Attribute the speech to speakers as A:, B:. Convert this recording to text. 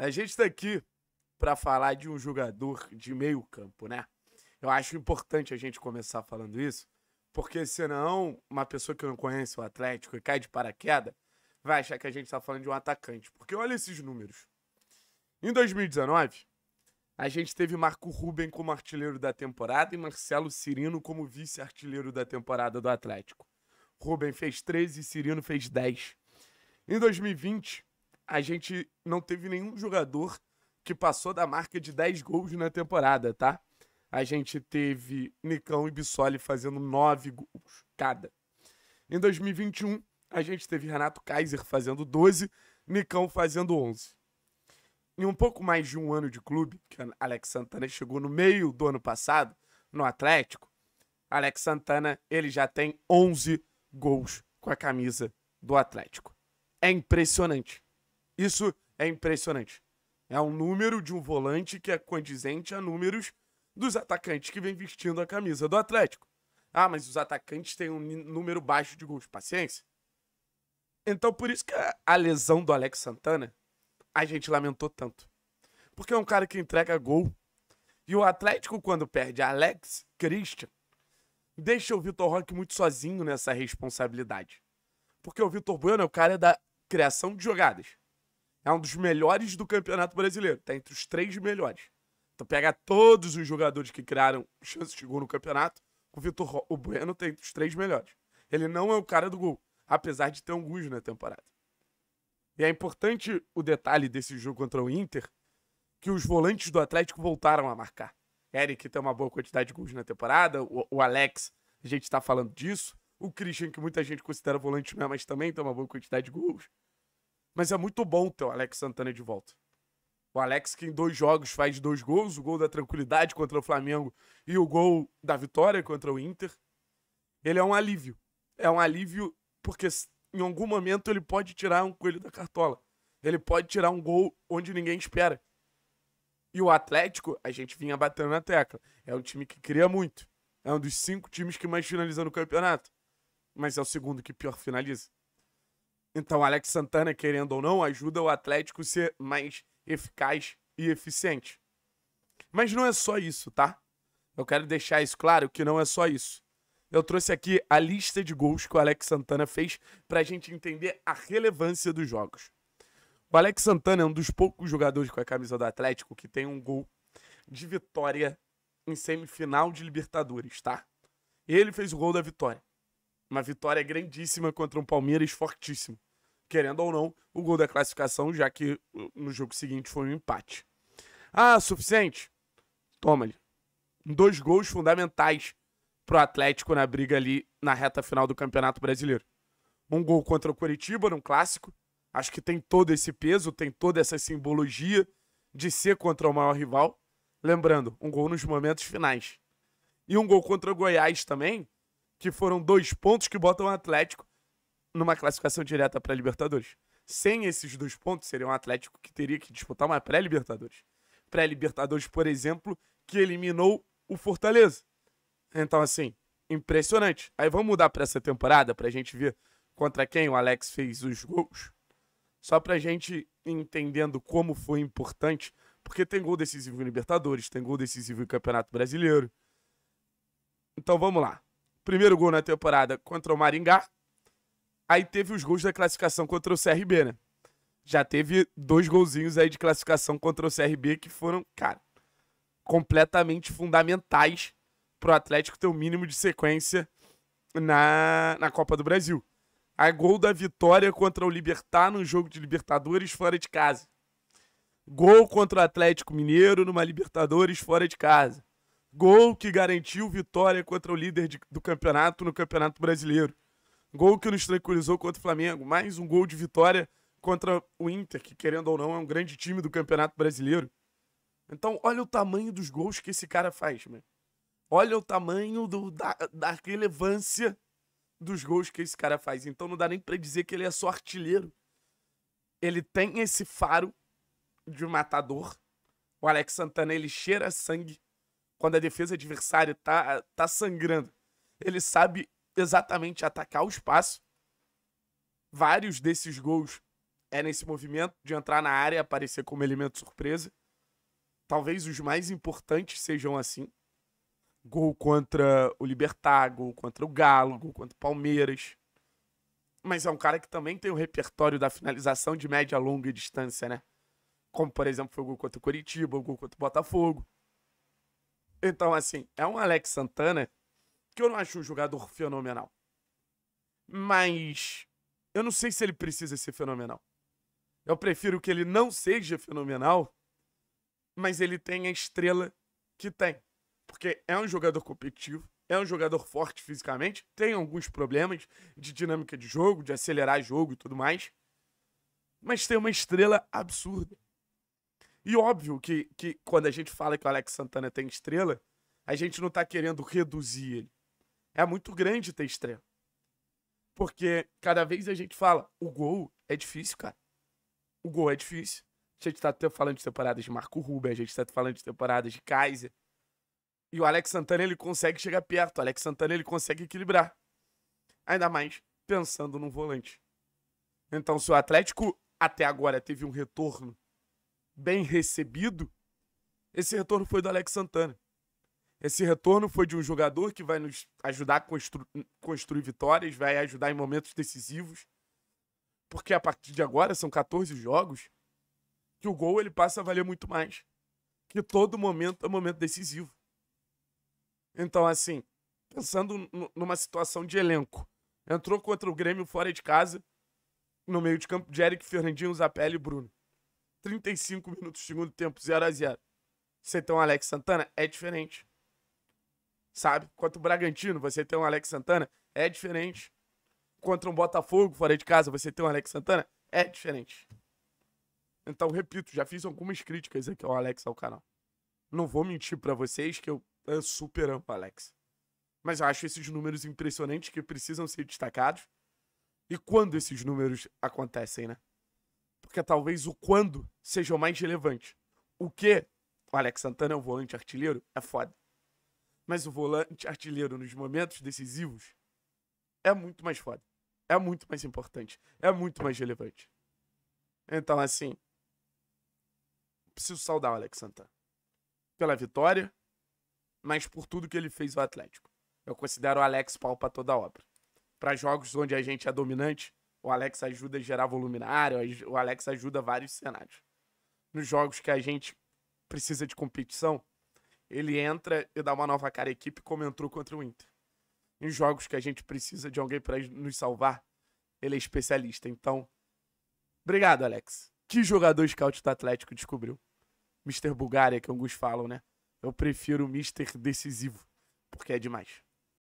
A: A gente está aqui para falar de um jogador de meio campo, né? Eu acho importante a gente começar falando isso, porque senão uma pessoa que não conhece o Atlético e cai de paraquedas vai achar que a gente está falando de um atacante. Porque olha esses números. Em 2019, a gente teve Marco Ruben como artilheiro da temporada e Marcelo Cirino como vice-artilheiro da temporada do Atlético. Ruben fez 13 e Cirino fez 10. Em 2020, a gente não teve nenhum jogador que passou da marca de 10 gols na temporada, tá? A gente teve Nicão e Bissoli fazendo 9 gols cada. Em 2021, a gente teve Renato Kaiser fazendo 12, Nicão fazendo 11. Em um pouco mais de um ano de clube, que Alex Santana chegou no meio do ano passado, no Atlético, Alex Santana ele já tem 11 gols com a camisa do Atlético. É impressionante. Isso é impressionante. É um número de um volante que é condizente a números dos atacantes que vem vestindo a camisa do Atlético. Ah, mas os atacantes têm um número baixo de gols. Paciência. Então, por isso que a lesão do Alex Santana a gente lamentou tanto. Porque é um cara que entrega gol. E o Atlético, quando perde Alex Christian, deixa o Vitor Roque muito sozinho nessa responsabilidade. Porque o Vitor Bueno é o cara da criação de jogadas. É um dos melhores do Campeonato Brasileiro. Tá entre os três melhores. Então pega todos os jogadores que criaram chances de gol no campeonato. O Vitor o Bueno tem entre os três melhores. Ele não é o cara do gol, apesar de ter um um na temporada. E é importante o detalhe desse jogo contra o Inter, que os volantes do Atlético voltaram a marcar. Eric tem uma boa quantidade de gols na temporada, o, o Alex, a gente está falando disso. O Christian, que muita gente considera volante, é, mas também tem uma boa quantidade de gols. Mas é muito bom ter o Alex Santana de volta. O Alex, que em dois jogos faz dois gols: o gol da tranquilidade contra o Flamengo e o gol da vitória contra o Inter. Ele é um alívio. É um alívio porque em algum momento ele pode tirar um coelho da cartola. Ele pode tirar um gol onde ninguém espera. E o Atlético, a gente vinha batendo na tecla. É um time que cria muito. É um dos cinco times que mais finaliza no campeonato. Mas é o segundo que pior finaliza. Então, Alex Santana, querendo ou não, ajuda o Atlético a ser mais eficaz e eficiente. Mas não é só isso, tá? Eu quero deixar isso claro que não é só isso. Eu trouxe aqui a lista de gols que o Alex Santana fez para a gente entender a relevância dos jogos. O Alex Santana é um dos poucos jogadores com a camisa do Atlético que tem um gol de vitória em semifinal de Libertadores, tá? Ele fez o gol da vitória. Uma vitória grandíssima contra um Palmeiras fortíssimo querendo ou não, o gol da classificação, já que uh, no jogo seguinte foi um empate. Ah, suficiente? Toma-lhe. Dois gols fundamentais pro Atlético na briga ali na reta final do Campeonato Brasileiro. Um gol contra o Curitiba, num clássico. Acho que tem todo esse peso, tem toda essa simbologia de ser contra o maior rival. Lembrando, um gol nos momentos finais. E um gol contra o Goiás também, que foram dois pontos que botam o Atlético numa classificação direta para Libertadores. Sem esses dois pontos, seria um Atlético que teria que disputar uma pré-Libertadores. Pré-Libertadores, por exemplo, que eliminou o Fortaleza. Então, assim, impressionante. Aí vamos mudar para essa temporada para a gente ver contra quem o Alex fez os gols. Só para a gente entendendo como foi importante, porque tem gol decisivo em Libertadores, tem gol decisivo em Campeonato Brasileiro. Então vamos lá. Primeiro gol na temporada contra o Maringá, Aí teve os gols da classificação contra o CRB, né? Já teve dois golzinhos aí de classificação contra o CRB que foram, cara, completamente fundamentais pro Atlético ter o um mínimo de sequência na, na Copa do Brasil. A gol da vitória contra o Libertar num jogo de Libertadores fora de casa. Gol contra o Atlético Mineiro numa Libertadores fora de casa. Gol que garantiu vitória contra o líder de, do campeonato no Campeonato Brasileiro. Gol que nos tranquilizou contra o Flamengo, mais um gol de vitória contra o Inter, que querendo ou não é um grande time do Campeonato Brasileiro. Então, olha o tamanho dos gols que esse cara faz, mano. Olha o tamanho do, da, da relevância dos gols que esse cara faz. Então, não dá nem pra dizer que ele é só artilheiro. Ele tem esse faro de matador. O Alex Santana, ele cheira sangue quando a defesa adversária tá, tá sangrando. Ele sabe exatamente atacar o espaço. Vários desses gols é nesse movimento de entrar na área e aparecer como elemento surpresa. Talvez os mais importantes sejam assim. Gol contra o Libertar, gol contra o Galo, gol contra o Palmeiras. Mas é um cara que também tem o repertório da finalização de média, longa distância, né? Como, por exemplo, foi o gol contra o Curitiba, o gol contra o Botafogo. Então, assim, é um Alex Santana que eu não acho um jogador fenomenal. Mas eu não sei se ele precisa ser fenomenal. Eu prefiro que ele não seja fenomenal, mas ele tenha a estrela que tem. Porque é um jogador competitivo, é um jogador forte fisicamente, tem alguns problemas de dinâmica de jogo, de acelerar jogo e tudo mais. Mas tem uma estrela absurda. E óbvio que, que quando a gente fala que o Alex Santana tem estrela, a gente não tá querendo reduzir ele é muito grande ter estreia. Porque cada vez a gente fala, o gol é difícil, cara. O gol é difícil. A gente tá falando de temporadas de Marco Rubens, a gente tá falando de temporadas de Kaiser. E o Alex Santana, ele consegue chegar perto. O Alex Santana, ele consegue equilibrar. Ainda mais pensando no volante. Então, se o Atlético até agora teve um retorno bem recebido, esse retorno foi do Alex Santana. Esse retorno foi de um jogador que vai nos ajudar a constru construir vitórias, vai ajudar em momentos decisivos. Porque a partir de agora são 14 jogos que o gol ele passa a valer muito mais. Que todo momento é momento decisivo. Então, assim, pensando numa situação de elenco, entrou contra o Grêmio fora de casa, no meio de campo de Eric, Fernandinho, Zapelli e Bruno. 35 minutos, segundo tempo, 0 a 0 Você tem o Alex Santana? É diferente sabe? Contra o Bragantino, você tem um Alex Santana, é diferente. Contra um Botafogo, fora de casa, você tem um Alex Santana, é diferente. Então, repito, já fiz algumas críticas aqui ao Alex ao canal. Não vou mentir para vocês que eu, eu super amo o Alex. Mas eu acho esses números impressionantes que precisam ser destacados. E quando esses números acontecem, né? Porque talvez o quando seja o mais relevante. O que? O Alex Santana é um volante artilheiro? É foda. Mas o volante artilheiro nos momentos decisivos é muito mais foda. É muito mais importante. É muito mais relevante. Então, assim. Preciso saudar o Alex Santana. Pela vitória, mas por tudo que ele fez ao Atlético. Eu considero o Alex pau pra toda obra. Para jogos onde a gente é dominante, o Alex ajuda a gerar volume na área, o Alex ajuda vários cenários. Nos jogos que a gente precisa de competição, ele entra e dá uma nova cara à equipe, como entrou contra o Inter. Em jogos que a gente precisa de alguém para nos salvar, ele é especialista. Então, obrigado, Alex. Que jogador scout do Atlético descobriu? Mr. Bulgária, que alguns falam, né? Eu prefiro o Mr. Decisivo, porque é demais.